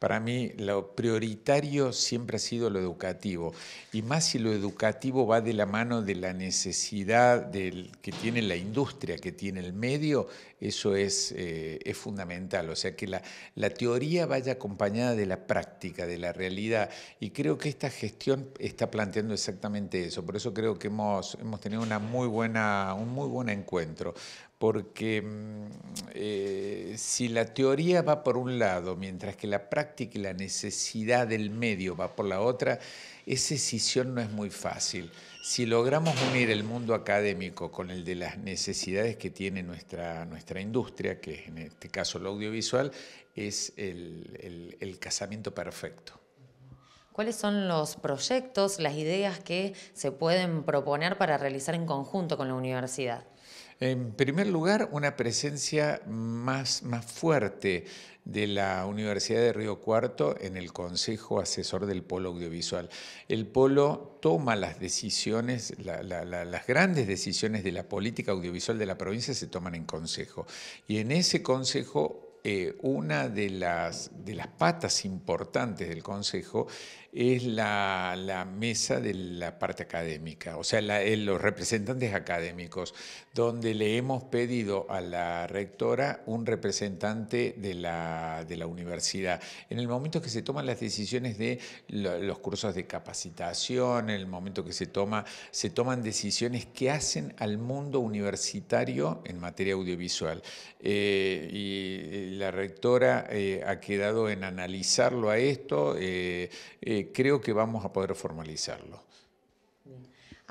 Para mí lo prioritario siempre ha sido lo educativo, y más si lo educativo va de la mano de la necesidad del, que tiene la industria, que tiene el medio, eso es, eh, es fundamental. O sea, que la, la, teoría vaya acompañada de la práctica, de la realidad, y creo que esta gestión está planteando exactamente eso. Por eso creo que hemos, hemos tenido una muy buena, un muy buen encuentro porque mm, eh, si la teoría va por un lado, mientras que la práctica y la necesidad del medio va por la otra, esa decisión no es muy fácil. Si logramos unir el mundo académico con el de las necesidades que tiene nuestra, industria, que es en este caso el audiovisual, es el casamiento perfecto. ¿Cuáles son los proyectos, las ideas que se pueden proponer para realizar en conjunto con la universidad? En primer lugar, una presencia más, más fuerte de la Universidad de Río Cuarto en el Consejo Asesor del Polo Audiovisual. El Polo toma las decisiones, las grandes decisiones de la política audiovisual de la provincia se toman en Consejo. Y en ese Consejo eh, una de las, de las patas importantes del Consejo es la, mesa de la parte académica, o sea, la, eh, los representantes académicos, donde le hemos pedido a la rectora un representante de la, de la universidad. En el momento que se toman las decisiones de los cursos de capacitación, en el momento que se, toma, se toman decisiones que hacen al mundo universitario en materia audiovisual. Eh, la rectora eh, ha quedado en analizarlo a esto, eh, eh, creo que vamos a poder formalizarlo.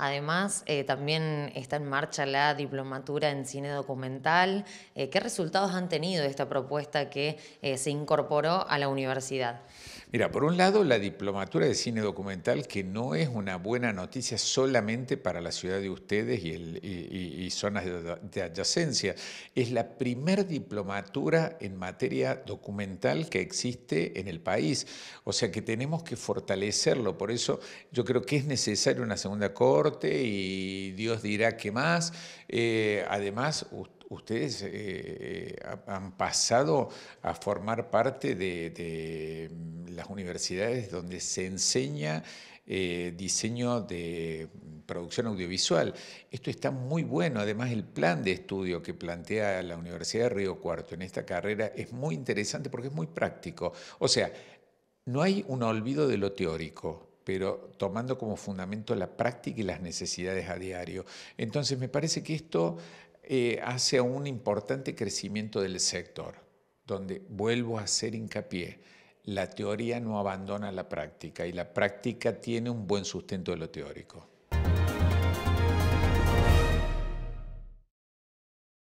Además, también está en marcha la diplomatura en cine documental. ¿Qué resultados han tenido esta propuesta que se incorporó a la universidad? Mira, por un lado, la diplomatura de cine documental, que no es una buena noticia solamente para la ciudad de ustedes y, el, zonas de, adyacencia. Es la primer diplomatura en materia documental que existe en el país. O sea que tenemos que fortalecerlo. Por eso yo creo que es necesaria una segunda corte y Dios dirá qué más. Eh, además, usted ustedes eh, eh, han pasado a formar parte de, mm, las universidades donde se enseña eh, diseño de mm, producción audiovisual. Esto está muy bueno, además el plan de estudio que plantea la Universidad de Río Cuarto en esta carrera es muy interesante porque es muy práctico. O sea, no hay un olvido de lo teórico, pero tomando como fundamento la práctica y las necesidades a diario. Entonces me parece que esto eh, hace un importante crecimiento del sector, donde vuelvo a hacer hincapié, la teoría no abandona la práctica y la práctica tiene un buen sustento de lo teórico.